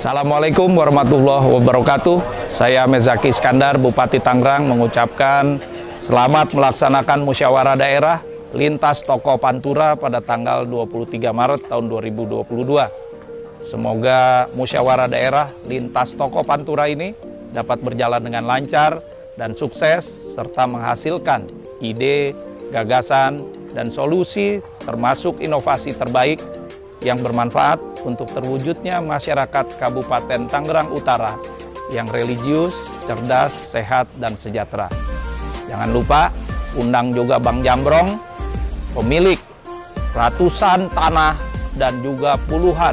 Assalamualaikum warahmatullahi wabarakatuh. Saya Mezaki Iskandar, Bupati Tangerang mengucapkan selamat melaksanakan musyawarah daerah lintas Toko Pantura pada tanggal 23 Maret tahun 2022. Semoga musyawarah daerah lintas Toko Pantura ini dapat berjalan dengan lancar dan sukses serta menghasilkan ide, gagasan, dan solusi termasuk inovasi terbaik yang bermanfaat untuk terwujudnya masyarakat Kabupaten Tangerang Utara yang religius, cerdas, sehat, dan sejahtera. Jangan lupa undang juga Bang Jambrong, pemilik ratusan tanah dan juga puluhan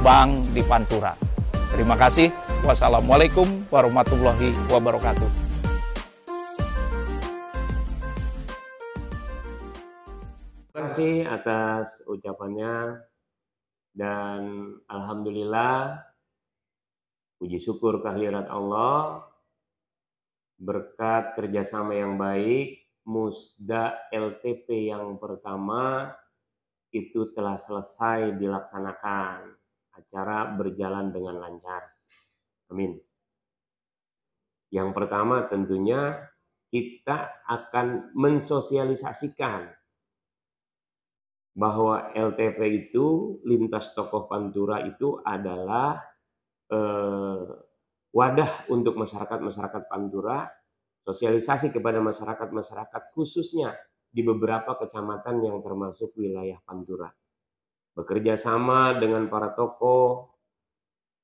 bank di Pantura. Terima kasih. Wassalamualaikum warahmatullahi wabarakatuh. Terima kasih atas ucapannya dan alhamdulillah puji syukur kehadirat Allah berkat kerjasama yang baik musda LTP yang pertama itu telah selesai dilaksanakan acara berjalan dengan lancar amin yang pertama tentunya kita akan mensosialisasikan bahwa LTP itu lintas tokoh Pantura itu adalah eh, wadah untuk masyarakat-masyarakat Pantura sosialisasi kepada masyarakat-masyarakat khususnya di beberapa kecamatan yang termasuk wilayah Pantura. Bekerja sama dengan para tokoh,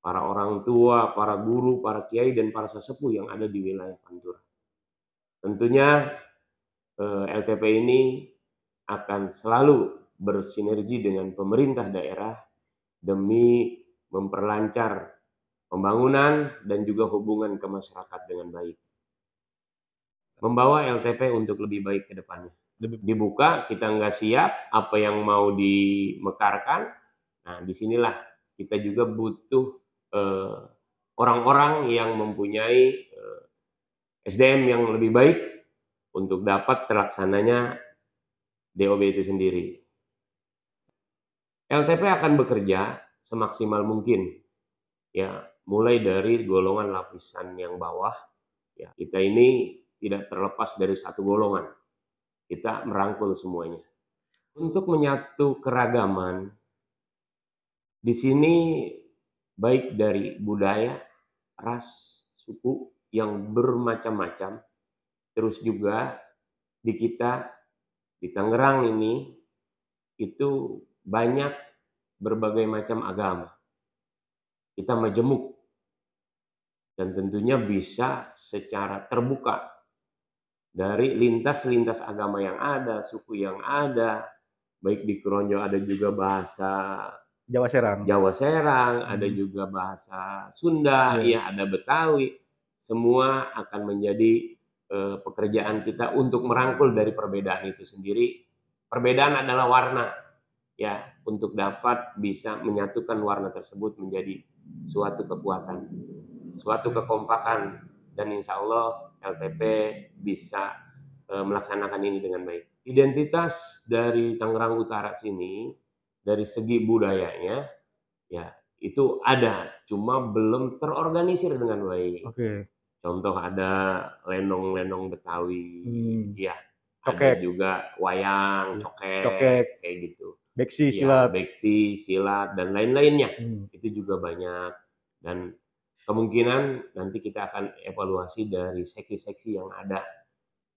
para orang tua, para guru, para kiai dan para sesepuh yang ada di wilayah Pantura. Tentunya eh, LTP ini akan selalu bersinergi dengan pemerintah daerah demi memperlancar pembangunan dan juga hubungan ke masyarakat dengan baik. Membawa LTP untuk lebih baik ke depannya. Dibuka, kita nggak siap apa yang mau dimekarkan. Nah, disinilah kita juga butuh orang eh, orang-orang yang mempunyai eh, SDM yang lebih baik untuk dapat terlaksananya DOB itu sendiri. LTP akan bekerja semaksimal mungkin. Ya, mulai dari golongan lapisan yang bawah, ya, kita ini tidak terlepas dari satu golongan. Kita merangkul semuanya. Untuk menyatu keragaman, di sini baik dari budaya, ras, suku yang bermacam-macam, terus juga di kita di Tangerang ini itu banyak berbagai macam agama. Kita majemuk dan tentunya bisa secara terbuka dari lintas-lintas agama yang ada, suku yang ada, baik di Kronjo ada juga bahasa Jawa Serang. Jawa Serang, hmm. ada juga bahasa Sunda, hmm. ya ada Betawi. Semua akan menjadi uh, pekerjaan kita untuk merangkul dari perbedaan itu sendiri. Perbedaan adalah warna ya untuk dapat bisa menyatukan warna tersebut menjadi suatu kekuatan, suatu kekompakan dan insya Allah LTP bisa e, melaksanakan ini dengan baik. Identitas dari Tangerang Utara sini dari segi budayanya ya itu ada, cuma belum terorganisir dengan baik. Oke. Okay. Contoh ada lenong-lenong Betawi, hmm. ya. Ada juga wayang, cokek, coket, kayak gitu beksi iya, silat beksi silat dan lain-lainnya hmm. itu juga banyak dan kemungkinan nanti kita akan evaluasi dari seksi-seksi yang ada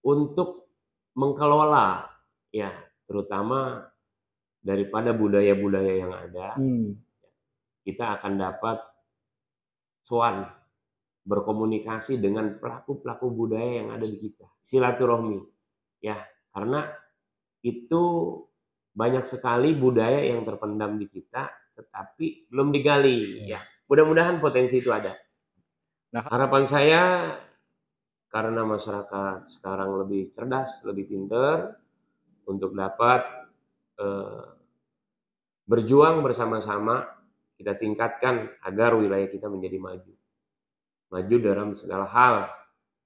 untuk mengelola ya terutama daripada budaya-budaya yang ada hmm. kita akan dapat soan berkomunikasi dengan pelaku-pelaku budaya yang ada di kita silaturahmi ya karena itu banyak sekali budaya yang terpendam di kita tetapi belum digali ya. ya. Mudah-mudahan potensi itu ada. Nah, harapan saya karena masyarakat sekarang lebih cerdas, lebih pinter untuk dapat eh, berjuang bersama-sama kita tingkatkan agar wilayah kita menjadi maju. Maju dalam segala hal,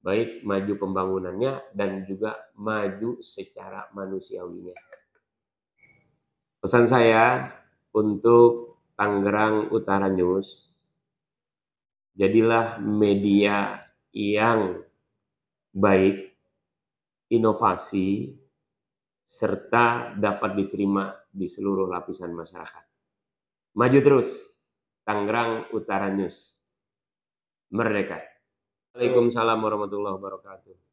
baik maju pembangunannya dan juga maju secara manusiawinya. Pesan saya untuk Tangerang Utara News, jadilah media yang baik, inovasi, serta dapat diterima di seluruh lapisan masyarakat. Maju terus, Tangerang Utara News. Merdeka. Waalaikumsalam warahmatullahi wabarakatuh.